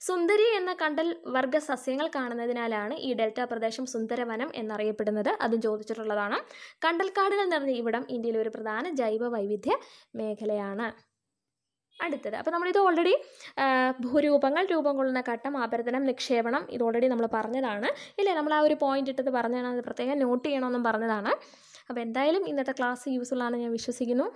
സുന്ദരി എന്ന കണ്ടൽ വർഗ സസ്യങ്ങൾ കാണുന്നതിനാലാണ് ഈ ഡെൽറ്റ പ്രദേശം സുന്ദരവനം എന്നറിയപ്പെടുന്നത് അതും ചോദിച്ചിട്ടുള്ളതാണ് കണ്ടൽക്കാടുകൾ നിറഞ്ഞ ഇവിടം ഇന്ത്യയിലെ ഒരു പ്രധാന ജൈവ വൈവിധ്യ മേഖലയാണ് അടുത്തത് അപ്പോൾ നമ്മളിത് ഓൾറെഡി ഭൂരൂപങ്ങൾ രൂപം കൊള്ളുന്ന ഘട്ടം ആപരതനം നിക്ഷേപണം ഇത് ഓൾറെഡി നമ്മൾ പറഞ്ഞതാണ് ഇല്ലേ നമ്മൾ ആ ഒരു പോയിന്റ് ഇട്ടത് പറഞ്ഞതാണ് അത് പ്രത്യേകം നോട്ട് ചെയ്യണമെന്നും പറഞ്ഞതാണ് അപ്പോൾ എന്തായാലും ഇന്നത്തെ ക്ലാസ് യൂസ്ഫുൾ ആണെന്ന് ഞാൻ വിശ്വസിക്കുന്നു